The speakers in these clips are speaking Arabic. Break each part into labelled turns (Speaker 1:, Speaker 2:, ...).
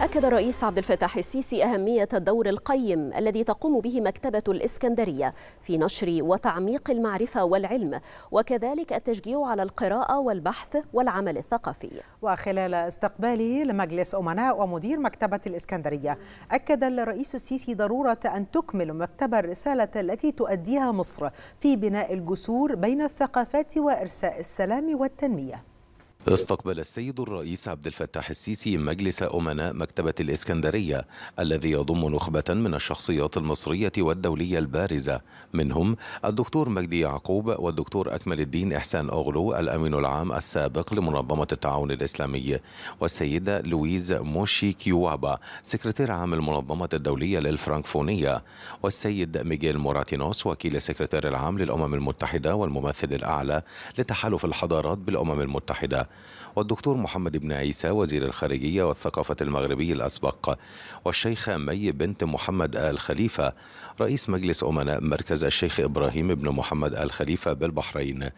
Speaker 1: أكد الرئيس عبد الفتاح السيسي أهمية الدور القيم الذي تقوم به مكتبة الإسكندرية في نشر وتعميق المعرفة والعلم وكذلك التشجيع على القراءة والبحث والعمل الثقافي وخلال استقباله لمجلس أمناء ومدير مكتبة الإسكندرية أكد الرئيس السيسي ضرورة أن تكمل مكتبة الرسالة التي تؤديها مصر في بناء الجسور بين الثقافات وإرساء السلام والتنمية
Speaker 2: استقبل السيد الرئيس عبد الفتاح السيسي مجلس أمناء مكتبة الإسكندرية الذي يضم نخبة من الشخصيات المصرية والدولية البارزة منهم الدكتور مجدي يعقوب والدكتور أكمل الدين إحسان أغلو الأمين العام السابق لمنظمة التعاون الإسلامي والسيدة لويز موشي كيوابا سكرتير عام المنظمة الدولية للفرانكفونية والسيد ميغيل موراتينوس وكيل السكرتير العام للأمم المتحدة والممثل الأعلى لتحالف الحضارات بالأمم المتحدة والدكتور محمد بن عيسى وزير الخارجية والثقافة المغربي الأسبق والشيخة مي بنت محمد آل خليفة رئيس مجلس أمناء مركز الشيخ إبراهيم بن محمد آل خليفة بالبحرين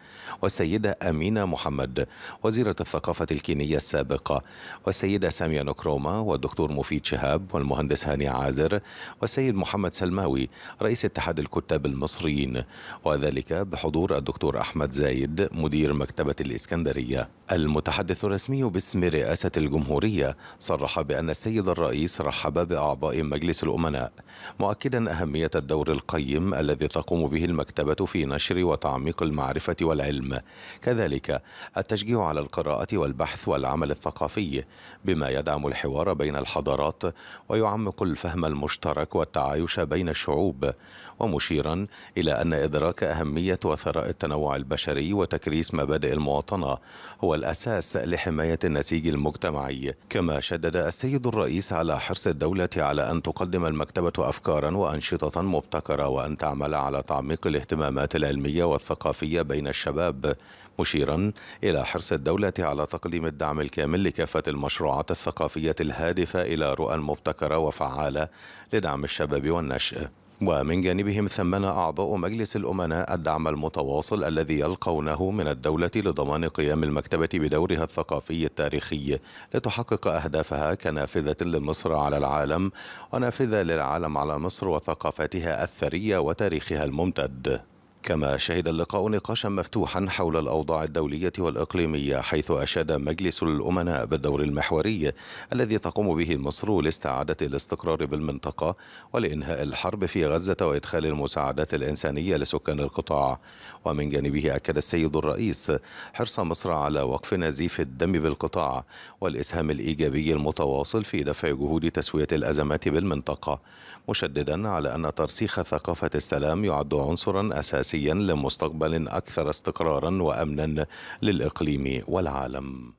Speaker 2: والسيدة أمينة محمد وزيرة الثقافة الكينية السابقة والسيدة سامية نكروما والدكتور مفيد شهاب والمهندس هاني عازر والسيد محمد سلماوي رئيس اتحاد الكتاب المصريين وذلك بحضور الدكتور أحمد زايد مدير مكتبة الإسكندرية المتحدث الرسمي باسم رئاسة الجمهورية صرح بأن السيد الرئيس رحب بأعضاء مجلس الأمناء مؤكدا أهمية الدور القيم الذي تقوم به المكتبة في نشر وتعميق المعرفة والعلم كذلك التشجيع على القراءة والبحث والعمل الثقافي بما يدعم الحوار بين الحضارات ويعمق الفهم المشترك والتعايش بين الشعوب ومشيرا إلى أن إدراك أهمية وثراء التنوع البشري وتكريس مبادئ المواطنة هو الأساس لحماية النسيج المجتمعي كما شدد السيد الرئيس على حرص الدولة على أن تقدم المكتبة أفكارا وأنشطة مبتكرة وأن تعمل على تعميق الاهتمامات العلمية والثقافية بين الشباب مشيرا إلى حرص الدولة على تقديم الدعم الكامل لكافة المشروعات الثقافية الهادفة إلى رؤى مبتكرة وفعالة لدعم الشباب والنشء ومن جانبهم ثمن أعضاء مجلس الأمناء الدعم المتواصل الذي يلقونه من الدولة لضمان قيام المكتبة بدورها الثقافي التاريخي لتحقق أهدافها كنافذة لمصر على العالم ونافذة للعالم على مصر وثقافتها الثرية وتاريخها الممتد كما شهد اللقاء نقاشا مفتوحا حول الاوضاع الدوليه والاقليميه حيث اشاد مجلس الامناء بالدور المحوري الذي تقوم به مصر لاستعاده الاستقرار بالمنطقه ولانهاء الحرب في غزه وادخال المساعدات الانسانيه لسكان القطاع ومن جانبه اكد السيد الرئيس حرص مصر على وقف نزيف الدم بالقطاع والاسهام الايجابي المتواصل في دفع جهود تسويه الازمات بالمنطقه مشددا على ان ترسيخ ثقافه السلام يعد عنصرا اساسيا أساسيا لمستقبل أكثر استقرارا وأمنا للإقليم والعالم